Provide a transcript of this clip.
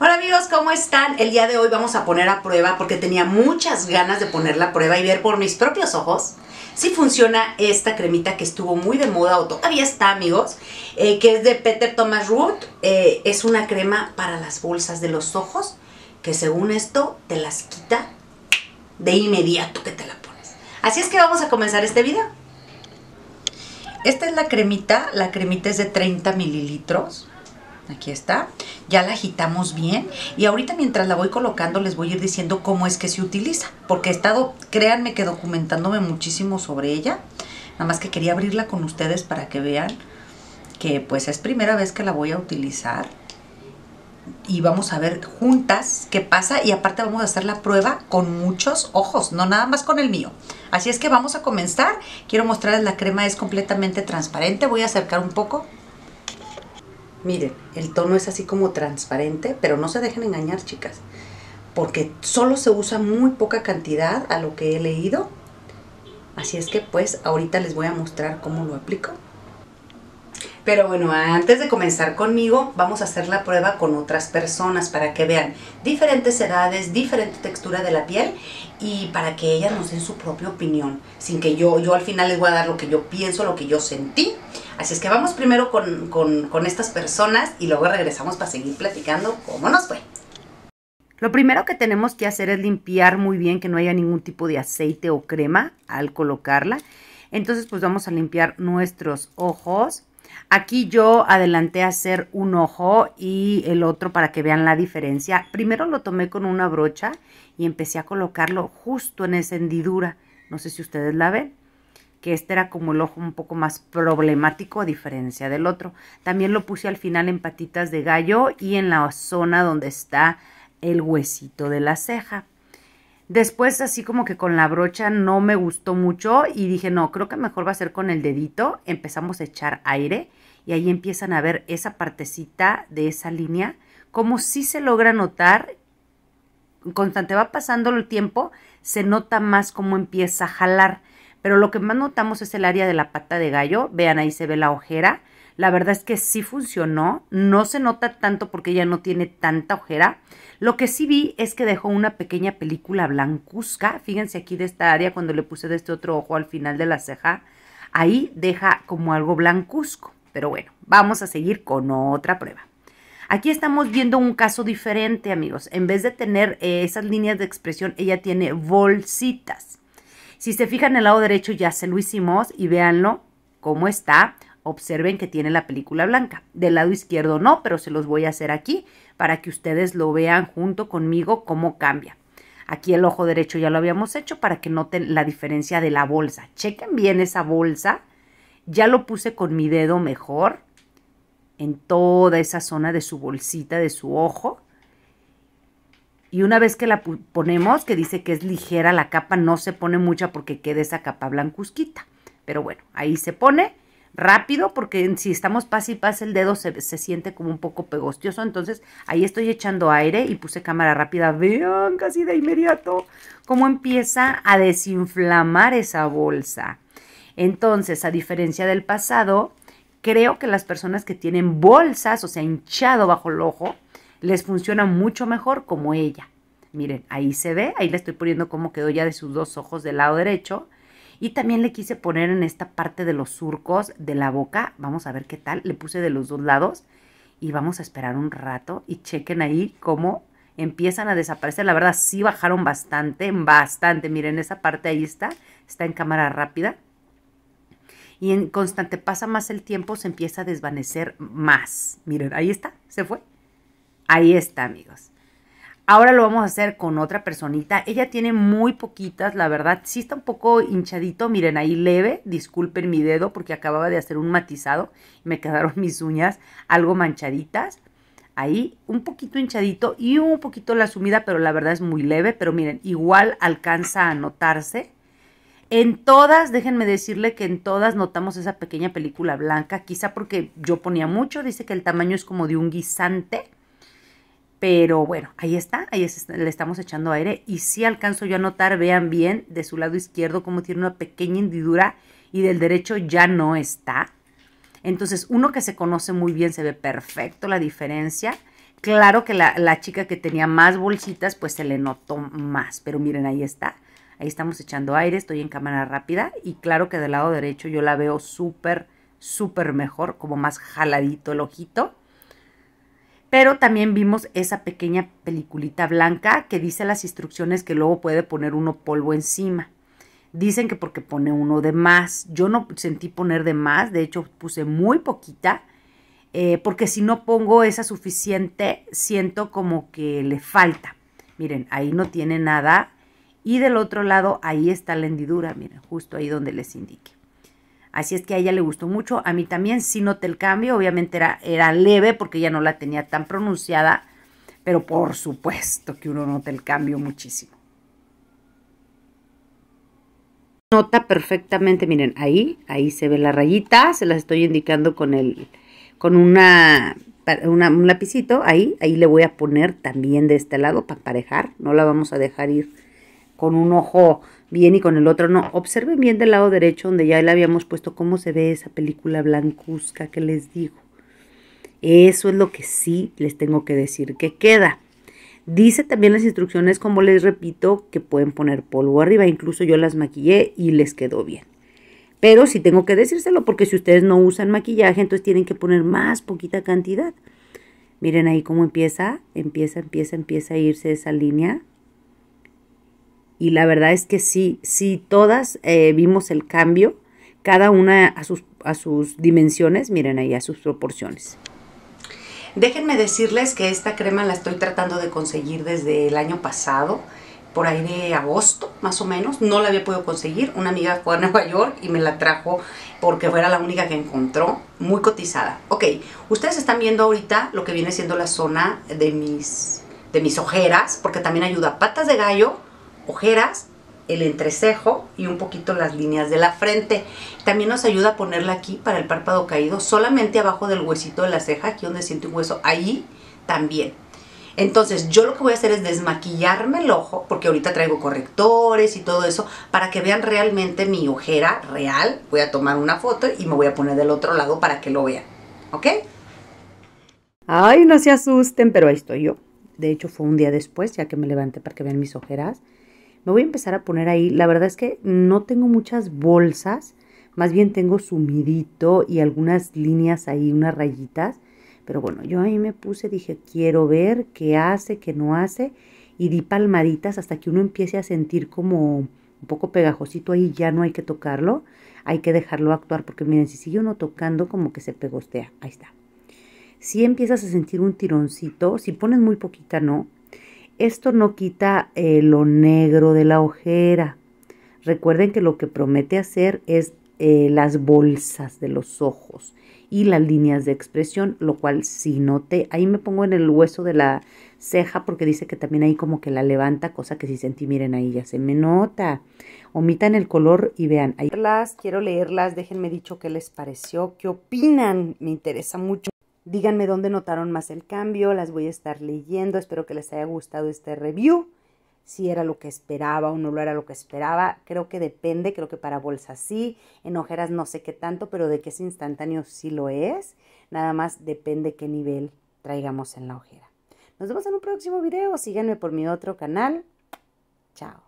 Hola amigos, ¿cómo están? El día de hoy vamos a poner a prueba porque tenía muchas ganas de ponerla a prueba y ver por mis propios ojos si funciona esta cremita que estuvo muy de moda o todavía está amigos, eh, que es de Peter Thomas Root. Eh, es una crema para las bolsas de los ojos que según esto te las quita de inmediato que te la pones. Así es que vamos a comenzar este video. Esta es la cremita, la cremita es de 30 mililitros aquí está, ya la agitamos bien y ahorita mientras la voy colocando les voy a ir diciendo cómo es que se utiliza, porque he estado, créanme que documentándome muchísimo sobre ella, nada más que quería abrirla con ustedes para que vean que pues es primera vez que la voy a utilizar y vamos a ver juntas qué pasa y aparte vamos a hacer la prueba con muchos ojos, no nada más con el mío. Así es que vamos a comenzar, quiero mostrarles la crema es completamente transparente, voy a acercar un poco Miren, el tono es así como transparente, pero no se dejen engañar, chicas, porque solo se usa muy poca cantidad a lo que he leído. Así es que pues ahorita les voy a mostrar cómo lo aplico. Pero bueno, antes de comenzar conmigo, vamos a hacer la prueba con otras personas para que vean diferentes edades, diferente textura de la piel y para que ellas nos den su propia opinión, sin que yo, yo al final les voy a dar lo que yo pienso, lo que yo sentí Así es que vamos primero con, estas personas y luego regresamos para seguir platicando cómo nos fue. Lo primero que tenemos que hacer es limpiar muy bien que no haya ningún tipo de aceite o crema al colocarla. Entonces pues vamos a limpiar nuestros ojos. Aquí yo adelanté a hacer un ojo y el otro para que vean la diferencia. Primero lo tomé con una brocha y empecé a colocarlo justo en esa hendidura. No sé si ustedes la ven que este era como el ojo un poco más problemático a diferencia del otro. También lo puse al final en patitas de gallo y en la zona donde está el huesito de la ceja. Después así como que con la brocha no me gustó mucho y dije, no, creo que mejor va a ser con el dedito. Empezamos a echar aire y ahí empiezan a ver esa partecita de esa línea, como si se logra notar, constante va pasando el tiempo, se nota más cómo empieza a jalar pero lo que más notamos es el área de la pata de gallo, vean ahí se ve la ojera, la verdad es que sí funcionó, no se nota tanto porque ya no tiene tanta ojera. Lo que sí vi es que dejó una pequeña película blancuzca, fíjense aquí de esta área cuando le puse de este otro ojo al final de la ceja, ahí deja como algo blancuzco. Pero bueno, vamos a seguir con otra prueba. Aquí estamos viendo un caso diferente, amigos. En vez de tener eh, esas líneas de expresión, ella tiene bolsitas. Si se fijan el lado derecho ya se lo hicimos y véanlo cómo está. Observen que tiene la película blanca. Del lado izquierdo no, pero se los voy a hacer aquí para que ustedes lo vean junto conmigo cómo cambia. Aquí el ojo derecho ya lo habíamos hecho para que noten la diferencia de la bolsa. Chequen bien esa bolsa. Ya lo puse con mi dedo mejor en toda esa zona de su bolsita, de su ojo. Y una vez que la ponemos, que dice que es ligera la capa, no se pone mucha porque queda esa capa blancuzquita. Pero bueno, ahí se pone rápido porque si estamos pas y pas el dedo se, se, siente como un poco pegostioso. Entonces ahí estoy echando aire y puse cámara rápida. Vean casi de inmediato cómo empieza a desinflamar esa bolsa. Entonces, a diferencia del pasado, creo que las personas que tienen bolsas, o sea, hinchado bajo el ojo, les funciona mucho mejor como ella. Miren, ahí se ve, ahí le estoy poniendo cómo quedó ya de sus dos ojos del lado derecho. Y también le quise poner en esta parte de los surcos de la boca. Vamos a ver qué tal. Le puse de los dos lados y vamos a esperar un rato y chequen ahí cómo empiezan a desaparecer. La verdad sí bajaron bastante, bastante. Miren, esa parte ahí está, está en cámara rápida. Y en constante pasa más el tiempo, se empieza a desvanecer más. Miren, ahí está, se fue. Ahí está, amigos. Ahora lo vamos a hacer con otra personita. Ella tiene muy poquitas, la verdad. Sí está un poco hinchadito. Miren, ahí leve. Disculpen mi dedo porque acababa de hacer un matizado. Y me quedaron mis uñas algo manchaditas. Ahí un poquito hinchadito y un poquito la sumida, pero la verdad es muy leve. Pero miren, igual alcanza a notarse. En todas, déjenme decirle que en todas notamos esa pequeña película blanca. Quizá porque yo ponía mucho. Dice que el tamaño es como de un guisante pero bueno, ahí está, ahí le estamos echando aire. Y si alcanzo yo a notar, vean bien, de su lado izquierdo como tiene una pequeña hendidura y del derecho ya no está. Entonces, uno que se conoce muy bien se ve perfecto la diferencia. Claro que la, la chica que tenía más bolsitas, pues se le notó más. Pero miren, ahí está. Ahí estamos echando aire, estoy en cámara rápida. Y claro que del lado derecho yo la veo súper, súper mejor, como más jaladito el ojito pero también vimos esa pequeña peliculita blanca que dice las instrucciones que luego puede poner uno polvo encima. Dicen que porque pone uno de más. Yo no sentí poner de más, de hecho puse muy poquita, eh, porque si no pongo esa suficiente, siento como que le falta. Miren, ahí no tiene nada. Y del otro lado, ahí está la hendidura, miren, justo ahí donde les indique. Así es que a ella le gustó mucho, a mí también sí noté el cambio, obviamente era, era leve porque ya no la tenía tan pronunciada, pero por supuesto que uno nota el cambio muchísimo. Nota perfectamente, miren, ahí, ahí se ve la rayita, se las estoy indicando con el, con una, un lapicito, ahí, ahí le voy a poner también de este lado para emparejar, no la vamos a dejar ir con un ojo bien y con el otro no. Observen bien del lado derecho donde ya le habíamos puesto cómo se ve esa película blancuzca que les digo. Eso es lo que sí les tengo que decir que queda. Dice también las instrucciones, como les repito, que pueden poner polvo arriba. Incluso yo las maquillé y les quedó bien. Pero sí tengo que decírselo porque si ustedes no usan maquillaje, entonces tienen que poner más poquita cantidad. Miren ahí cómo empieza, empieza, empieza, empieza a irse esa línea y la verdad es que sí, sí, todas eh, vimos el cambio, cada una a sus, a sus dimensiones, miren ahí a sus proporciones. Déjenme decirles que esta crema la estoy tratando de conseguir desde el año pasado, por ahí de agosto más o menos, no la había podido conseguir, una amiga fue a Nueva York y me la trajo porque fuera la única que encontró, muy cotizada. Ok, ustedes están viendo ahorita lo que viene siendo la zona de mis, de mis ojeras, porque también ayuda patas de gallo, ojeras, el entrecejo y un poquito las líneas de la frente. También nos ayuda a ponerla aquí para el párpado caído, solamente abajo del huesito de la ceja, aquí donde siento un hueso, ahí también. Entonces yo lo que voy a hacer es desmaquillarme el ojo, porque ahorita traigo correctores y todo eso, para que vean realmente mi ojera real. Voy a tomar una foto y me voy a poner del otro lado para que lo vean, ¿ok? Ay, no se asusten, pero ahí estoy yo. De hecho fue un día después, ya que me levanté para que vean mis ojeras voy a empezar a poner ahí. La verdad es que no tengo muchas bolsas. Más bien tengo sumidito y algunas líneas ahí, unas rayitas. Pero bueno, yo ahí me puse, dije, quiero ver qué hace, qué no hace. Y di palmaditas hasta que uno empiece a sentir como un poco pegajosito ahí. Ya no hay que tocarlo. Hay que dejarlo actuar porque miren, si sigue uno tocando como que se pegostea. Ahí está. Si empiezas a sentir un tironcito, si pones muy poquita, no esto no quita eh, lo negro de la ojera. Recuerden que lo que promete hacer es eh, las bolsas de los ojos y las líneas de expresión, lo cual sí noté. Ahí me pongo en el hueso de la ceja porque dice que también ahí como que la levanta, cosa que si sentí, miren ahí ya se me nota. Omitan el color y vean. Ahí. Quiero leerlas, déjenme dicho qué les pareció, qué opinan, me interesa mucho. Díganme dónde notaron más el cambio, las voy a estar leyendo, espero que les haya gustado este review, si era lo que esperaba o no lo era lo que esperaba, creo que depende, creo que para bolsas sí, en ojeras no sé qué tanto, pero de que es instantáneo sí lo es, nada más depende qué nivel traigamos en la ojera. Nos vemos en un próximo video, síganme por mi otro canal, chao.